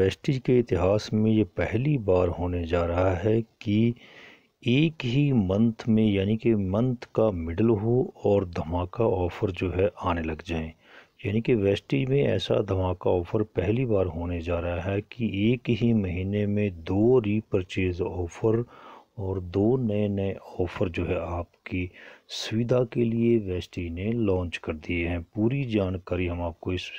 Vestige के इतिहास में ये पहली बार होने जा रहा है कि एक ही मंथ में यानी कि मंथ का मिडल हो और धमाका ऑफ़र जो है आने लग जाए यानी कि वेस्टिज में ऐसा धमाका ऑफ़र पहली बार होने जा रहा है कि एक ही महीने में दो रीपरचेज़ ऑफ़र और दो नए नए ऑफ़र जो है आपकी सुविधा के लिए वेस्टी ने लॉन्च कर दिए हैं पूरी जानकारी हम आपको इस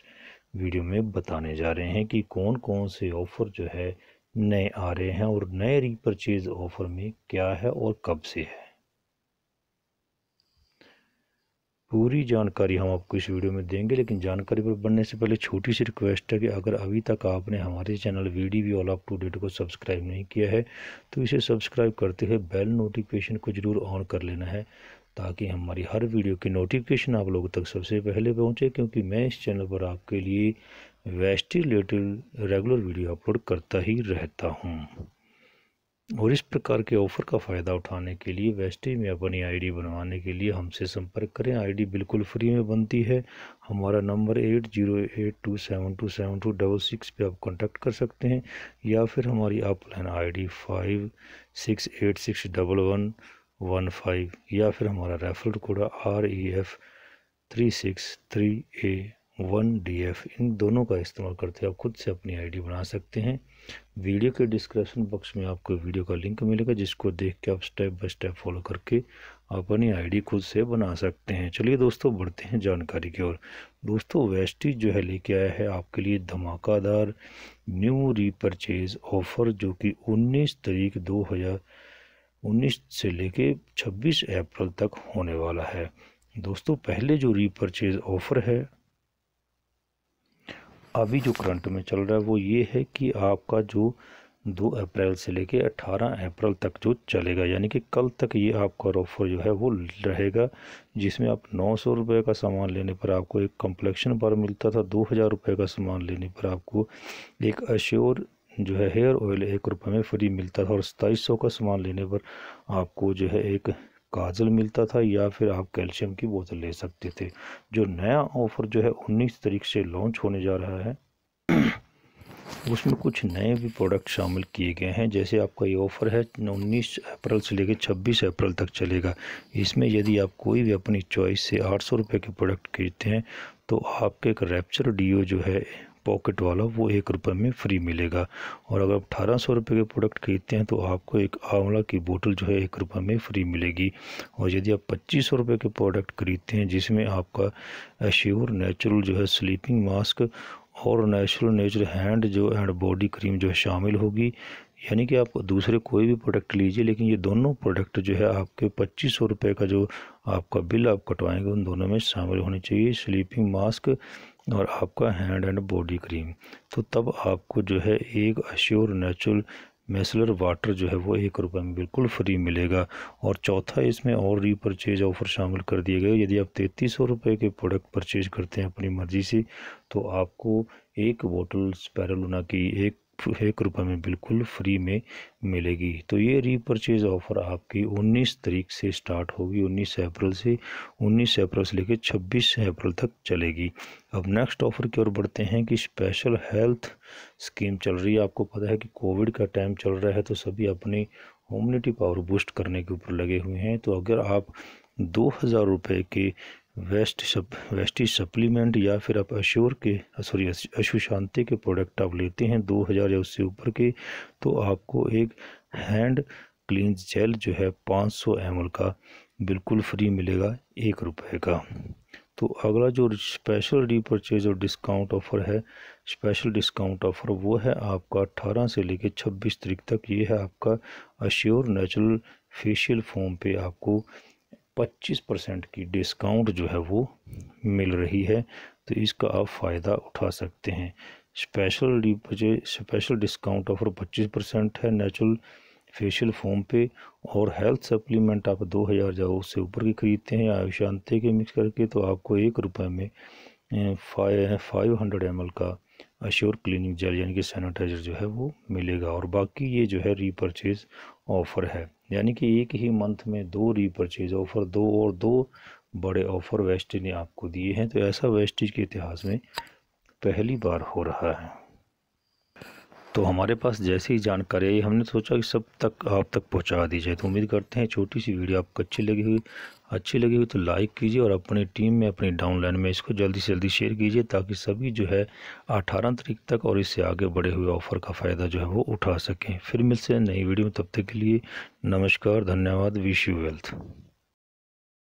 वीडियो में बताने जा रहे हैं कि कौन कौन से ऑफ़र जो है नए आ रहे हैं और नए रीपरचेज ऑफ़र में क्या है और कब से है पूरी जानकारी हम आपको इस वीडियो में देंगे लेकिन जानकारी पर बनने से पहले छोटी सी रिक्वेस्ट है कि अगर अभी तक आपने हमारे channel V D V all up to date को सब्सक्राइब नहीं किया है तो इसे सब्सक्राइब करते हुए बेल नोटिफिकेशन को ज़रूर ऑन कर लेना है ताकि हमारी हर वीडियो की नोटिफिकेशन आप लोगों तक सबसे पहले पहुंचे क्योंकि मैं इस चैनल पर आपके लिए Vestige related regular video upload करता ही रहता हूं और इस प्रकार के ऑफ़र का फ़ायदा उठाने के लिए वेस्टी में अपनी आईडी बनवाने के लिए हमसे संपर्क करें आईडी बिल्कुल फ्री में बनती है हमारा number eight zero eight two seven two seven two double six पर आप कॉन्टैक्ट कर सकते हैं या फिर हमारी upline D five six eight six double one one five या फिर हमारा referral code R E F three six three A one D F इन दोनों का इस्तेमाल करते हुए आप खुद से अपनी आईडी बना सकते हैं वीडियो के डिस्क्रिप्शन बॉक्स में आपको वीडियो का लिंक मिलेगा जिसको देख के आप स्टेप बाय स्टेप फॉलो करके अपनी आईडी खुद से बना सकते हैं चलिए दोस्तों बढ़ते हैं जानकारी की ओर दोस्तों वेस्टी जो है लेके आया है आपके लिए धमाकादार न्यू रीपरचेज ऑफ़र जो कि उन्नीस तारीख हज़ार 19 से लेके 26 अप्रैल तक होने वाला है दोस्तों पहले जो रीपरचेज ऑफ़र है अभी जो करंट में चल रहा है वो ये है कि आपका जो 2 अप्रैल से लेके 18 अप्रैल तक जो चलेगा यानी कि कल तक ये आपका ऑफ़र जो है वो रहेगा जिसमें आप नौ सौ रुपये का सामान लेने पर आपको एक कम्प्लेक्शन बार मिलता था दो हज़ार रुपये का सामान लेने पर आपको एक अश्योर जो है हेयर ऑयल एक रुपये में फ्री मिलता था और सताईस सौ का सामान लेने पर आपको जो है एक काजल मिलता था या फिर आप कैल्शियम की बोतल ले सकते थे जो नया ऑफ़र जो है उन्नीस तारीख से लॉन्च होने जा रहा है उसमें कुछ नए भी प्रोडक्ट शामिल किए गए हैं जैसे आपका ये ऑफ़र है 19 अप्रैल से लेकर 26 अप्रैल तक चलेगा इसमें यदि आप कोई भी अपनी चॉइस से आठ सौ रुपये के प्रोडक्ट खरीदते हैं तो आपके एक रैप्चर डीओ जो है पॉकेट वाला वो एक रुपये में फ्री मिलेगा और अगर आप अठारह सौ रुपये के प्रोडक्ट खरीदते हैं तो आपको एक आंवला की बोतल जो है एक रुपये में फ्री मिलेगी और यदि आप पच्चीस सौ रुपये के प्रोडक्ट खरीदते हैं जिसमें आपका एश्योर नेचुरल जो है स्लीपिंग मास्क और नेचुरल नेचुरल हैंड जो एंड बॉडी क्रीम जो है शामिल होगी यानी कि आप दूसरे कोई भी प्रोडक्ट लीजिए लेकिन ये दोनों प्रोडक्ट जो है आपके पच्चीस सौ रुपये का जो आपका बिल आप कटवाएंगे उन दोनों में शामिल होने चाहिए स्लीपिंग मास्क और आपका हैंड एंड बॉडी क्रीम तो तब आपको जो है एक अश्योर नेचुरल मेसलर वाटर जो है वो एक रुपये में बिल्कुल फ्री मिलेगा और चौथा इसमें और रीपरचेज ऑफ़र शामिल कर दिए गए यदि आप तैंतीस सौ रुपये के प्रोडक्ट परचेज करते हैं अपनी मर्ज़ी से तो आपको एक बोतल स्पैरलुना की एक एक रुपये में बिल्कुल फ्री में मिलेगी तो ये रीपरचेज ऑफ़र आपकी 19 तारीख से स्टार्ट होगी 19 अप्रैल से 19 अप्रैल से लेकर 26 अप्रैल तक चलेगी अब नेक्स्ट ऑफ़र की ओर बढ़ते हैं कि स्पेशल हेल्थ स्कीम चल रही है आपको पता है कि कोविड का टाइम चल रहा है तो सभी अपनी इम्यूनिटी पावर बूस्ट करने के ऊपर लगे हुए हैं तो अगर आप दो हज़ार रुपये के वेस्ट सप वेस्टी सप्लीमेंट या फिर आप अश्योर के सॉरी अशु शांति के प्रोडक्ट आप लेते हैं दो हज़ार या उससे ऊपर के तो आपको एक हैंड क्लीन जेल जो है पाँच सौ एम का बिल्कुल फ्री मिलेगा एक रुपये का तो अगला जो स्पेशल रीपरचेज और डिस्काउंट ऑफ़र है स्पेशल डिस्काउंट ऑफ़र वो है आपका 18 से लेकर 26 तरीक तक ये है आपका अश्योर नेचुरल फेशियल फोम पे आपको 25 परसेंट की डिस्काउंट जो है वो मिल रही है तो इसका आप फ़ायदा उठा सकते हैं special special discount offer 25 percent है नेचुरल फेशियल फोम पे और हेल्थ सप्लीमेंट आप दो हज़ार जाओ उससे ऊपर की ख़रीदते हैं या शांति के मिक्स करके तो आपको एक रुपये में फाइव फाइव हंड्रेड एम का अश्योर क्लिनिक जेल यानी कि सैनिटाइज़र जो है वो मिलेगा और बाकी ये जो है रीपरचेज ऑफ़र है यानी कि एक ही मंथ में दो रीपरचेज ऑफ़र दो और दो बड़े ऑफ़र वेस्टेज ने आपको दिए हैं तो ऐसा वेस्टेज के इतिहास में पहली बार हो रहा है तो हमारे पास जैसी जानकारी आई हमने सोचा कि सब तक आप तक पहुंचा दी जाए तो उम्मीद करते हैं छोटी सी वीडियो आपको अच्छी लगी हुई अच्छी लगी हुई तो लाइक कीजिए और अपनी टीम में अपनी डाउनलाइन में इसको जल्दी से जल्दी शेयर कीजिए ताकि सभी जो है अठारह तारीख तक और इससे आगे बढ़े हुए ऑफ़र का फ़ायदा जो है वो उठा सकें फिर मिलते हैं नई वीडियो में तब तक के लिए नमस्कार धन्यवाद विश यू वेल्थ